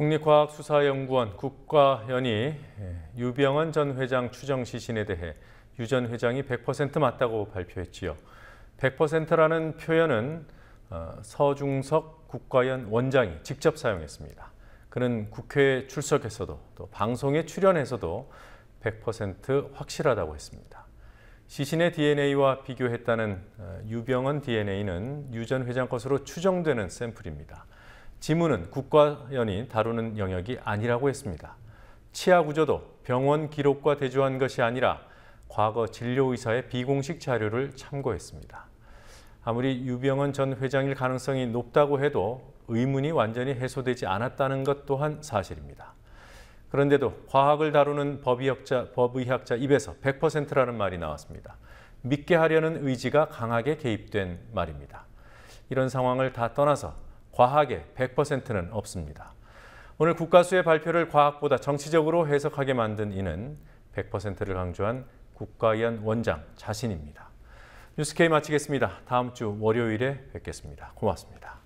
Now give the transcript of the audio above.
국립과학수사연구원 국과연이 예, 유병헌 전 회장 추정 시신에 대해 유전 회장이 100% 맞다고 발표했지요. 100%라는 표현은 어, 서중석 국과연 원장이 직접 사용했습니다. 그는 국회에 출석했어도 또 방송에 출연해서도 100% 확실하다고 했습니다. 시신의 DNA와 비교했다는 어, 유병헌 DNA는 유전 회장 것으로 추정되는 샘플입니다. 지문은 국가 연이 다루는 영역이 아니라고 했습니다. 치아 구조도 병원 기록과 대조한 것이 아니라 과거 진료의사의 비공식 자료를 참고했습니다. 아무리 유병원 전 회장일 가능성이 높다고 해도 의문이 완전히 해소되지 않았다는 것 또한 사실입니다. 그런데도 과학을 다루는 법의학자, 법의학자 입에서 100%라는 말이 나왔습니다. 믿게 하려는 의지가 강하게 개입된 말입니다. 이런 상황을 다 떠나서 과학의 100%는 없습니다. 오늘 국가수의 발표를 과학보다 정치적으로 해석하게 만든 이는 100%를 강조한 국가위원 원장 자신입니다. 뉴스케이 마치겠습니다. 다음 주 월요일에 뵙겠습니다. 고맙습니다.